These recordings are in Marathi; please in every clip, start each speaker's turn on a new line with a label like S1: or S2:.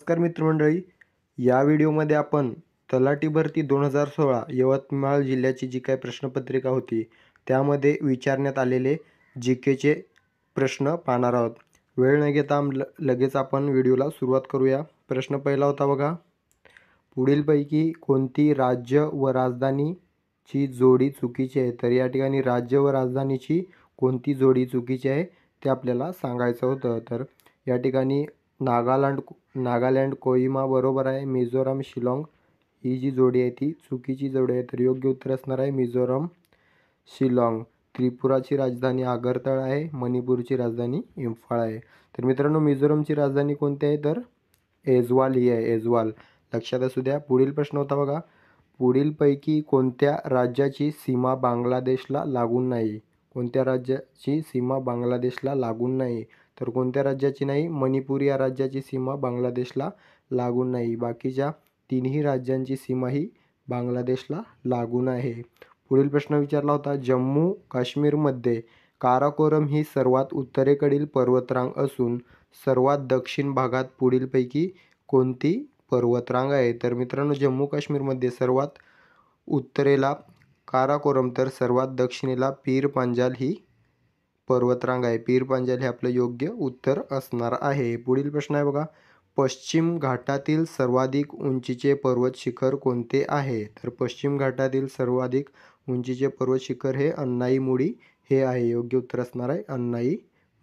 S1: नमस्कार मित्रमंडळी या व्हिडिओमध्ये आपण तलाठी भरती दोन हजार सोळा यवतमाळ जिल्ह्याची जी काही प्रश्नपत्रिका होती त्यामध्ये विचारण्यात आलेले जी केचे प्रश्न पाहणार आहोत वेळ न घेता लगेच आपण व्हिडिओला सुरुवात करूया प्रश्न पहिला होता बघा पुढीलपैकी कोणती राज्य व राजधानीची जोडी चुकीची आहे तर या ठिकाणी राज्य व राजधानीची कोणती जोडी चुकीची आहे ते आपल्याला सांगायचं होतं तर या ठिकाणी नागालँड नागालँड कोहिमा बरोबर आहे मिझोराम शिलाँग ही जी जोडी आहे ती चुकीची जोडी आहे तर योग्य उत्तर असणार आहे मिझोरम शिलाँग त्रिपुराची राजधानी आगरतळ आहे मणिपूरची राजधानी इम्फाळ आहे तर मित्रांनो मिझोरमची राजधानी कोणती आहे तर एजवाल ही आहे एजवाल लक्षात असू द्या पुढील प्रश्न होता बघा पुढीलपैकी कोणत्या राज्याची सीमा बांगलादेशला लागून नाही कोणत्या राज्याची सीमा बांगलादेशला लागून नाही तर कोणत्या राज्याची नाही मणिपूर या राज्याची सीमा बांगलादेशला लागून नाही बाकीच्या तिन्ही राज्यांची सीमा ही बांगलादेशला लागून आहे पुढील प्रश्न विचारला होता जम्मू काश्मीरमध्ये काराकोरम ही सर्वात उत्तरेकडील पर्वतरांग असून सर्वात दक्षिण भागात पुढीलपैकी कोणती पर्वतरांग आहे तर मित्रांनो जम्मू काश्मीरमध्ये सर्वात उत्तरेला काराकोरम तर सर्वात दक्षिणेला पीर पांजाल ही पर्वतरांग आहे पीर पांजाल हे आपलं योग्य उत्तर असणार आहे पुढील प्रश्न आहे बघा पश्चिम घाटातील सर्वाधिक उंचीचे पर्वत शिखर कोणते आहे तर पश्चिम घाटातील सर्वाधिक उंचीचे पर्वत शिखर हे अन्नाई मुडी हे आहे योग्य उत्तर असणार आहे अन्नाई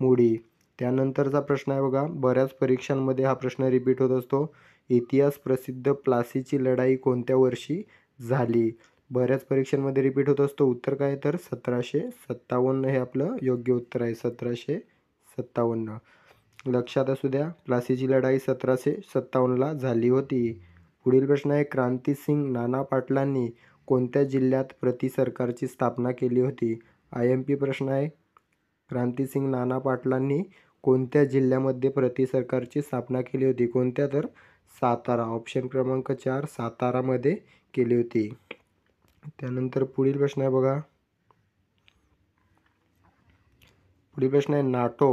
S1: मुडी त्यानंतरचा प्रश्न आहे बघा बऱ्याच परीक्षांमध्ये हा प्रश्न रिपीट होत असतो इतिहास प्रसिद्ध प्लासीची लढाई कोणत्या वर्षी झाली बऱ्याच परीक्षांमध्ये रिपीट होत असतो उत्तर काय तर सतराशे सत्तावन्न हे आपलं योग्य उत्तर आहे सतराशे सत्तावन्न लक्षात असू द्या प्लासीची लढाई सतराशे सत्तावन्नला झाली होती पुढील प्रश्न आहे क्रांती नाना पाटलांनी कोणत्या जिल्ह्यात प्रति सरकारची स्थापना केली होती आय एम पी प्रश्न आहे क्रांतीसिंग नाना पाटलांनी कोणत्या जिल्ह्यामध्ये प्रति सरकारची स्थापना केली होती कोणत्या तर सातारा ऑप्शन क्रमांक चार सातारामध्ये केली होती त्यानंतर पुढील प्रश्न आहे बघा पुढील प्रश्न आहे नाटो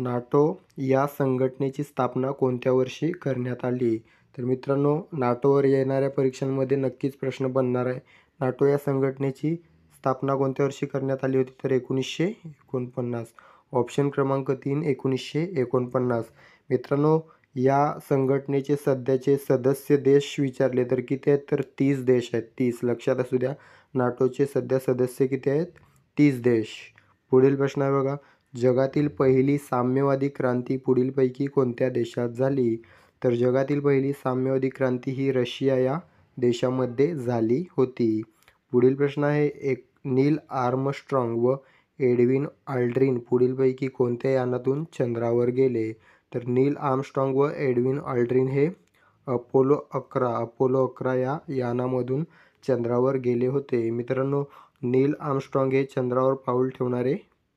S1: नाटो या संघटनेची स्थापना कोणत्या वर्षी करण्यात आली तर मित्रांनो नाटोवर येणाऱ्या परीक्षांमध्ये नक्कीच प्रश्न बनणार आहे नाटो या संघटनेची स्थापना कोणत्या वर्षी करण्यात आली होती तर एकोणीसशे एकोणपन्नास ऑप्शन क्रमांक तीन एकोणीसशे एकोणपन्नास मित्रांनो या संघटनेचे सध्याचे सदस्य देश विचारले तर किती आहेत तर तीस देश आहेत तीस लक्षात असू द्या नाटोचे सध्या सदस्य किती आहेत तीस देश पुढील प्रश्न आहे बघा जगातील पहिली साम्यवादी क्रांती पुढीलपैकी कोणत्या देशात झाली तर जगातील पहिली साम्यवादी क्रांती ही रशिया या देशामध्ये झाली होती पुढील प्रश्न आहे एक नील आर्मस्ट्रॉंग व एडविन आल्ड्रिन पुढीलपैकी कोणत्या यानातून चंद्रावर गेले तर नील आर्मस्ट्रॉंग व एडविन ऑल्ड्रिन हे अपोलो अकरा अपोलो अकरा या यानामधून चंद्रावर गेले होते मित्रांनो नील आर्मस्ट्रॉंग हे चंद्रावर पाऊल ठेवणारे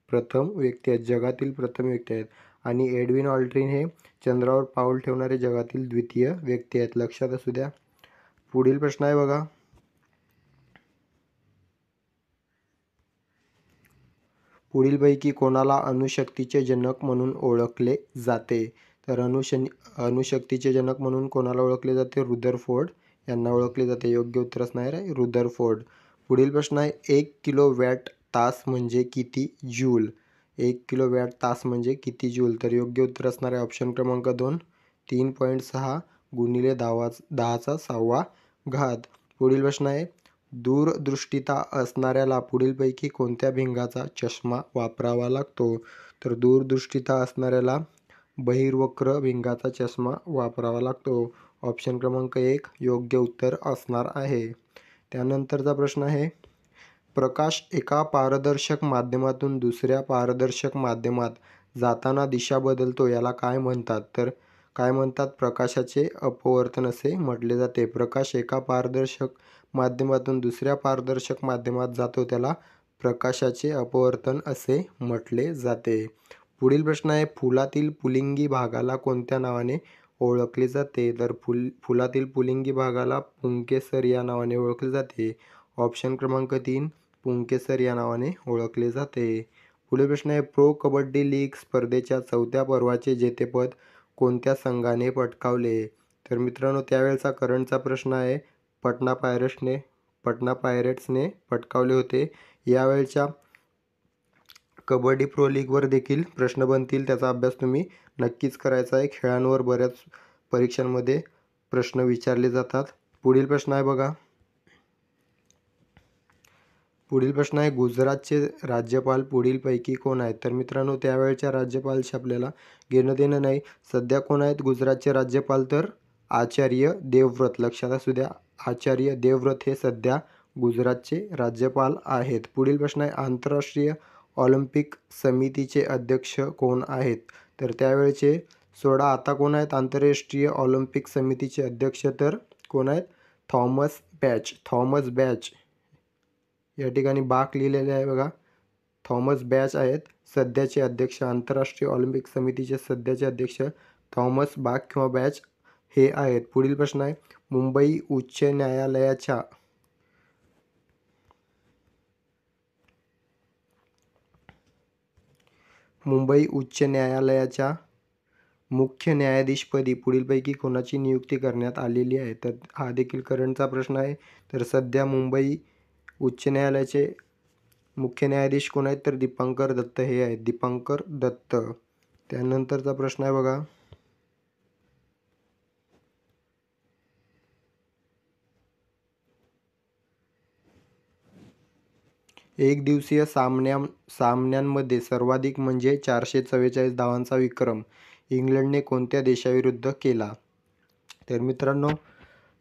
S1: प्रथम व्यक्ती आहेत जगातील प्रथम व्यक्ती आहेत आणि एडविन ऑल्ड्रिन हे चंद्रावर पाऊल ठेवणारे जगातील द्वितीय व्यक्ती आहेत लक्षात असू द्या पुढील प्रश्न आहे बघा पुढीलपैकी कोणाला अणुशक्तीचे जनक म्हणून ओळखले जाते तर अणुशन अणुशक्तीचे जनक म्हणून कोणाला ओळखले जाते फोर्ड यांना ओळखले जाते योग्य उत्तर असणार आहे रुदरफोर्ड पुढील प्रश्न आहे एक किलो वॅट तास म्हणजे किती जूल एक किलो वॅट तास म्हणजे किती जूल तर योग्य उत्तर असणार आहे ऑप्शन क्रमांक दोन तीन पॉईंट सहा गुणिले दहावा दहाचा सहावा घात पुढील प्रश्न आहे दूरदृष्टीता असणाऱ्याला पुढीलपैकी कोणत्या भिंगाचा चष्मा वापरावा लागतो तर दूरदृष्टीता असणाऱ्याला बहिर्वक्र भिंगाचा चष्मा वापरावा लागतो ऑप्शन क्रमांक एक योग्य उत्तर असणार आहे त्यानंतरचा प्रश्न आहे प्रकाश एका पारदर्शक माध्यमातून दुसऱ्या पारदर्शक माध्यमात जाताना दिशा बदलतो याला काय म्हणतात तर काय म्हणतात प्रकाशाचे अपवर्तन असे म्हटले जाते प्रकाश एका पारदर्शक माध्यमातून दुसऱ्या पारदर्शक माध्यमात जातो त्याला प्रकाशाचे अपवर्तन असे म्हटले जाते पुढील प्रश्न आहे फुलातील पुलिंगी भागाला कोणत्या नावाने ओळखले जाते तर फुल फुलातील पुलिंगी भागाला पुंकेसर या नावाने ओळखले जाते ऑप्शन क्रमांक तीन पुंकेसर या नावाने ओळखले जाते पुढील प्रश्न आहे प्रो कबड्डी लीग स्पर्धेच्या चौथ्या पर्वाचे जेतेपद कोणत्या संघाने पटकावले तर मित्रांनो त्यावेळेचा करंटचा प्रश्न आहे पटना पायरेट्सने पटना पायरट्सने पटकावले होते यावेळच्या कबड्डी प्रो लीगवर देखील प्रश्न बनतील त्याचा अभ्यास तुम्ही नक्कीच करायचा आहे खेळांवर बऱ्याच परीक्षांमध्ये प्रश्न विचारले जातात पुढील प्रश्न आहे बघा पुढील प्रश्न आहे गुजरातचे राज्यपाल पुढीलपैकी कोण आहेत तर मित्रांनो त्यावेळच्या राज्यपालशी आपल्याला घेणं देणं नाही सध्या कोण आहेत गुजरातचे राज्यपाल तर आचार्य देवव्रत लक्षात असू द्या आचार्य देवव्रत हे सध्या गुजरातचे राज्यपाल आहेत पुढील प्रश्न आहे आंतरराष्ट्रीय ऑलिम्पिक समितीचे अध्यक्ष कोण आहेत तर त्यावेळेचे सोडा आता कोण आहेत आंतरराष्ट्रीय ऑलिम्पिक समितीचे अध्यक्ष तर कोण आहेत थॉमस बॅच थॉमस बॅच या ठिकाणी बाक लिहिलेले आहे बघा थॉमस बॅच आहेत सध्याचे अध्यक्ष आंतरराष्ट्रीय ऑलिम्पिक समितीचे सध्याचे अध्यक्ष थॉमस बाक किंवा बॅच हे आहेत पुढील प्रश्न आहे मुंबई उच्च न्यायालयाच्या मुंबई उच्च न्यायालयाच्या मुख्य न्यायाधीशपदी पुढीलपैकी कोणाची नियुक्ती करण्यात आलेली आहे तर हा देखील करंटचा प्रश्न आहे तर सध्या मुंबई उच्च न्यायालयाचे मुख्य न्यायाधीश कोण आहेत तर दीपांकर दत्त हे आहेत दीपांकर दत्त त्यानंतरचा प्रश्न आहे बघा एक दिवसीय सामन्या सामन्यांमध्ये सर्वाधिक म्हणजे चारशे चव्वेचाळीस धावांचा विक्रम इंग्लंडने कोणत्या देशाविरुद्ध केला तर मित्रांनो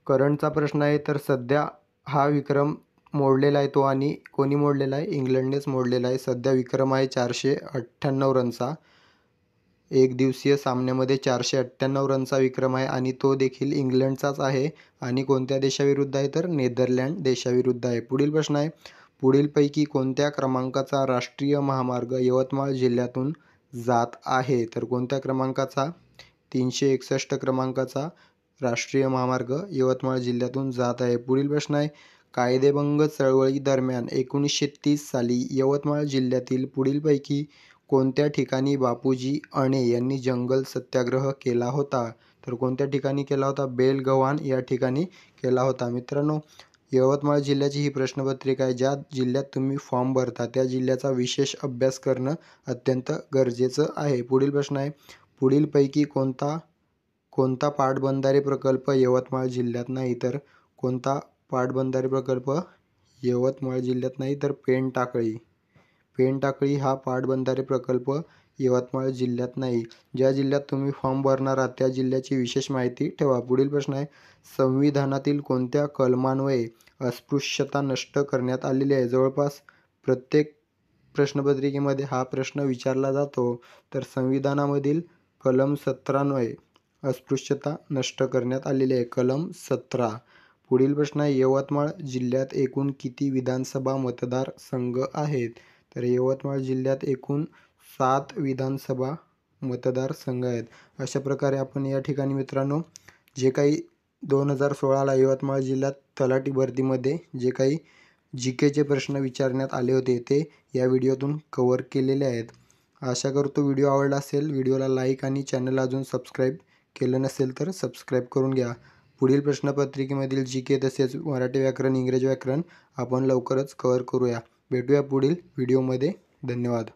S1: करंटचा प्रश्न आहे तर सध्या हा विक्रम मोडलेला आहे तो आणि कोणी मोडलेला आहे इंग्लंडनेच मोडलेला आहे सध्या विक्रम आहे चारशे अठ्ठ्याण्णव रनचा एक दिवसीय सामन्यामध्ये चारशे अठ्ठ्याण्णव रनचा विक्रम आहे आणि तो देखील इंग्लंडचाच आहे आणि कोणत्या देशाविरुद्ध आहे तर नेदरलँड देशाविरुद्ध आहे पुढील प्रश्न आहे पुढीलपैकी कोणत्या क्रमांकाचा राष्ट्रीय महामार्ग यवतमाळ जिल्ह्यातून जात आहे तर कोणत्या क्रमांकाचा तीनशे एकसष्ट क्रमांकाचा राष्ट्रीय महामार्ग यवतमाळ जिल्ह्यातून जात आहे पुढील प्रश्न आहे कायदेभंग चळवळी दरम्यान एकोणीसशे तीस साली यवतमाळ जिल्ह्यातील पुढीलपैकी कोणत्या ठिकाणी बापूजी अणे यांनी जंगल सत्याग्रह केला होता तर कोणत्या ठिकाणी केला होता बेलगव्हाण या ठिकाणी केला होता मित्रांनो यवतमाळ जिल्ह्याची ही प्रश्नपत्रिका आहे ज्या जिल्ह्यात तुम्ही फॉर्म भरता त्या जिल्ह्याचा विशेष अभ्यास करणं अत्यंत गरजेचं आहे पुढील प्रश्न आहे पुढीलपैकी कोणता कोणता पाटबंधारे प्रकल्प यवतमाळ जिल्ह्यात नाही तर कोणता पाटबंधारे प्रकल्प यवतमाळ जिल्ह्यात नाही तर पेनटाकळी टाकळी हा पाटबंधारे प्रकल्प यवतमाळ जिल्ह्यात नाही ज्या जिल्ह्यात तुम्ही फॉर्म भरणार आहात त्या जिल्ह्याची विशेष माहिती ठेवा पुढील प्रश्न आहे संविधानातील कोणत्या कलमान्वये अस्पृश्यता नष्ट करण्यात आलेली आहे जवळपास प्रत्येक प्रश्नपत्रिकेमध्ये हा प्रश्न विचारला जातो तर संविधानामधील कलम सतरान्वये अस्पृश्यता नष्ट करण्यात आलेली आहे कलम सतरा पुढील प्रश्न आहे यवतमाळ जिल्ह्यात एकूण किती विधानसभा मतदारसंघ आहेत तर यवतमाळ जिल्ह्यात एकूण सात विधानसभा मतदारसंघ आहेत अशा प्रकारे आपण या ठिकाणी मित्रांनो जे काही दोन हजार सोळाला यवतमाळ जिल्ह्यात तलाठी भरतीमध्ये जे काही जी केचे प्रश्न विचारण्यात आले होते ते या व्हिडिओतून कवर केलेले आहेत आशा करतो व्हिडिओ आवडला असेल व्हिडिओला लाईक आणि चॅनल अजून सबस्क्राईब केलं नसेल तर सबस्क्राईब करून घ्या पुढील प्रश्नपत्रिकेमधील जी के तसेच मराठी व्याकरण इंग्रजी व्याकरण आपण लवकरच कवर करूया भेटूया पुढील व्हिडिओमध्ये धन्यवाद